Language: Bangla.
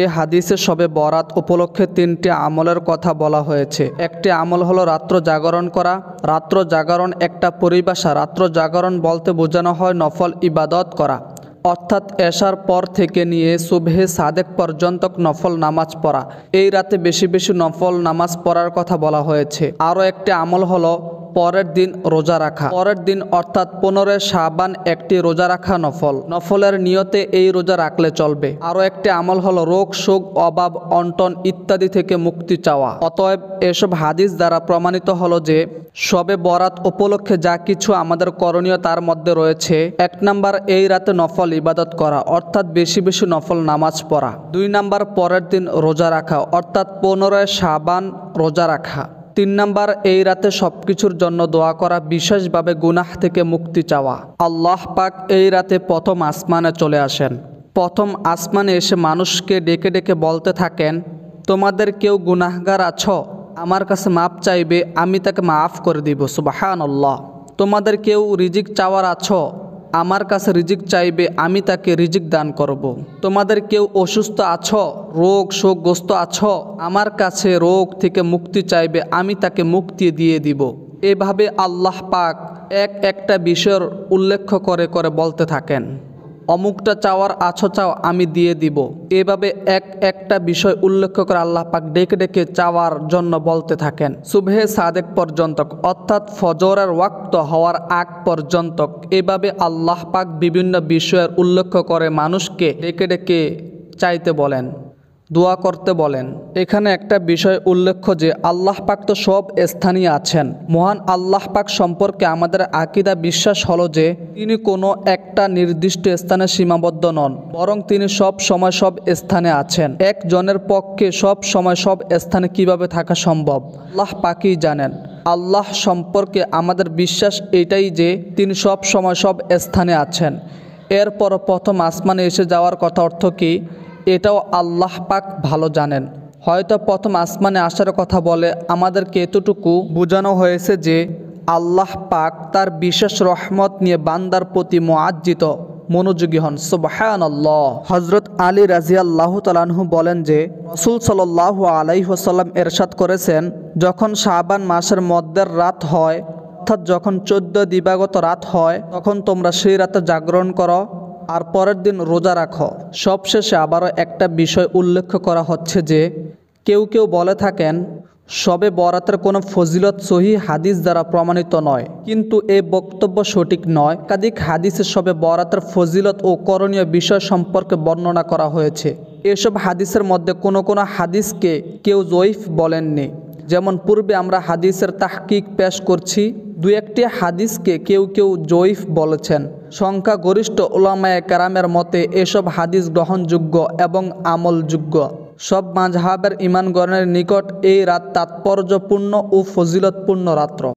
এ হাদিসে সবে বরাত উপলক্ষে তিনটি আমলের কথা বলা হয়েছে একটি আমল হলো রাত্র জাগরণ করা রাত্র জাগরণ একটা পরিভাষা রাত্র জাগরণ বলতে বোঝানো হয় নফল ইবাদত করা অর্থাৎ এশার পর থেকে নিয়ে সুবহে সাদেক পর্যন্ত নফল নামাজ পড়া এই রাতে বেশি বেশি নফল নামাজ পড়ার কথা বলা হয়েছে আরও একটি আমল হলো পরের দিন রোজা রাখা পরের দিন অর্থাৎ পনেরো সাবান একটি রোজা রাখা নফল নফলের নিয়তে এই রোজা রাখলে চলবে আরও একটি আমল হলো রোগ শোক অভাব অন্টন ইত্যাদি থেকে মুক্তি চাওয়া অতএব এসব হাদিস দ্বারা প্রমাণিত হলো যে সবে বরাত উপলক্ষে যা কিছু আমাদের করণীয় তার মধ্যে রয়েছে এক নাম্বার এই রাতে নফল ইবাদত করা অর্থাৎ বেশি বেশি নফল নামাজ পড়া দুই নাম্বার পরের দিন রোজা রাখা অর্থাৎ পনেরো সাবান রোজা রাখা তিন নাম্বার এই রাতে সব কিছুর জন্য দোয়া করা বিশেষভাবে গুনাহ থেকে মুক্তি চাওয়া আল্লাহ পাক এই রাতে প্রথম আসমানে চলে আসেন প্রথম আসমানে এসে মানুষকে ডেকে ডেকে বলতে থাকেন তোমাদের কেউ গুনাহগার আছো আমার কাছে মাপ চাইবে আমি তাকে মাফ করে দিব সুবাহান আল্লাহ তোমাদের কেউ রিজিক চাওয়ার আছো আমার কাছে রিজিক চাইবে আমি তাকে রিজিক দান করব। তোমাদের কেউ অসুস্থ আছো রোগ শোকগ্রস্ত আছো আমার কাছে রোগ থেকে মুক্তি চাইবে আমি তাকে মুক্তি দিয়ে দিব এভাবে আল্লাহ পাক এক একটা বিষয়ের উল্লেখ করে করে বলতে থাকেন অমুকটা চাওয়ার আছো চাও আমি দিয়ে দিব এভাবে এক একটা বিষয় উল্লেখ করে আল্লাহ পাক ডেকে ডেকে চাওয়ার জন্য বলতে থাকেন সুবহে সাদেক পর্যন্ত অর্থাৎ ফজরের ওয়াক্ত হওয়ার আগ পর্যন্ত এভাবে আল্লাহ পাক বিভিন্ন বিষয়ের উল্লেখ করে মানুষকে ডেকে ডেকে চাইতে বলেন দোয়া করতে বলেন এখানে একটা বিষয় উল্লেখ্য যে আল্লাহ পাক তো সব স্থানই আছেন মহান আল্লাহ পাক সম্পর্কে আমাদের আকিদা বিশ্বাস হলো যে তিনি কোনো একটা নির্দিষ্ট স্থানে সীমাবদ্ধ নন বরং তিনি সব সময় সব স্থানে আছেন একজনের পক্ষে সব সময় সব স্থানে কিভাবে থাকা সম্ভব আল্লাহ পাকই জানেন আল্লাহ সম্পর্কে আমাদের বিশ্বাস এটাই যে তিনি সব সময় সব স্থানে আছেন এরপর প্রথম আসমানে এসে যাওয়ার কথা অর্থ কী এটাও আল্লাহ পাক ভালো জানেন হয়তো প্রথম আসমানে আসার কথা বলে আমাদেরকে এতটুকু বোঝানো হয়েছে যে আল্লাহ পাক তার বিশেষ রহমত নিয়ে বান্দার প্রতি মোয়াজ্জিত মনোযোগী হন সুবাহান হজরত আলী রাজিয়াল্লাহ তালাহু বলেন যে রসুল সাল্লাহ আলাইহসাল্লাম এরশাদ করেছেন যখন শাহবান মাসের মদ্যের রাত হয় অর্থাৎ যখন চোদ্দ দিবাগত রাত হয় তখন তোমরা সেই রাতে জাগরণ করো আর পরের দিন রোজা রাখো সবশেষে আবারও একটা বিষয় উল্লেখ করা হচ্ছে যে কেউ কেউ বলে থাকেন সবে বরাতের কোনো ফজিলত সহি হাদিস দ্বারা প্রমাণিত নয় কিন্তু এ বক্তব্য সঠিক নয় একাধিক হাদিসে সবে বরাতের ফজিলত ও করণীয় বিষয় সম্পর্কে বর্ণনা করা হয়েছে এসব হাদিসের মধ্যে কোনো কোনো হাদিসকে কেউ জয়ীফ বলেননি যেমন পূর্বে আমরা হাদিসের তাহকিক পেশ করছি দু একটি হাদিসকে কেউ কেউ জয়ীফ বলেছেন সংখ্যাগরিষ্ঠ ওলামায় কারামের মতে এসব হাদিস গ্রহণযোগ্য এবং আমলযোগ্য সব মাঝহাবের ইমানগণের নিকট এই রাত তাৎপর্যপূর্ণ ও ফজিলতপূর্ণ রাত্র